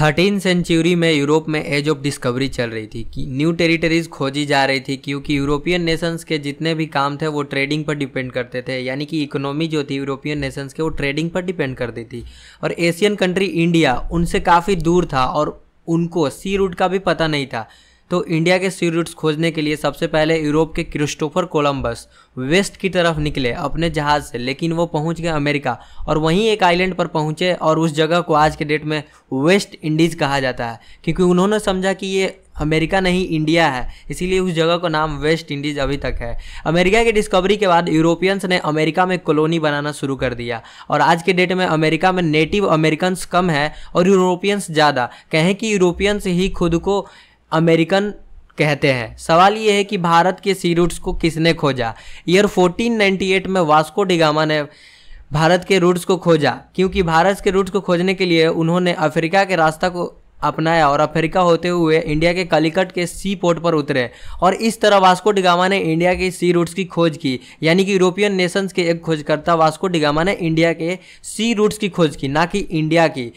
thirteen century में Europe में age of discovery चल रही थी कि न्यू टेरिटरीज खोजी जा रही थी क्योंकि यूरोपियन नेशंस के जितने भी काम थे वो ट्रेडिंग पर डिपेंड करते थे यानी कि इकोनॉमी जो थी यूरोपियन नेशंस के वो ट्रेडिंग पर डिपेंड करती थी और एशियन कंट्री इंडिया उनसे काफ़ी दूर था और उनको सी रूट का भी पता नहीं था तो इंडिया के सी रूट्स खोजने के लिए सबसे पहले यूरोप के क्रिस्टोफर कोलंबस वेस्ट की तरफ निकले अपने जहाज़ से लेकिन वो पहुंच गए अमेरिका और वहीं एक आइलैंड पर पहुंचे और उस जगह को आज के डेट में वेस्ट इंडीज़ कहा जाता है क्योंकि उन्होंने समझा कि ये अमेरिका नहीं इंडिया है इसीलिए उस जगह का नाम वेस्ट इंडीज अभी तक है अमेरिका की डिस्कवरी के बाद यूरोपियंस ने अमेरिका में कॉलोनी बनाना शुरू कर दिया और आज के डेट में अमेरिका में नेटिव अमेरिकन्स कम है और यूरोपियंस ज़्यादा कहें कि यूरोपियंस ही खुद को अमेरिकन कहते हैं सवाल ये है कि भारत के सी रूट्स को किसने खोजा ईयर 1498 में वास्को डिगामा ने भारत के रूट्स को खोजा क्योंकि भारत के रूट्स को खोजने के लिए उन्होंने अफ्रीका के रास्ता को अपनाया और अफ्रीका होते हुए इंडिया के कलिकट के सी पोर्ट पर उतरे और इस तरह वास्को डिगामा ने इंडिया के सी रूट्स की खोज की यानी कि यूरोपियन नेशंस के एक खोजकर्ता वास्को डिगामा ने इंडिया के सी रूट्स की खोज की ना कि इंडिया की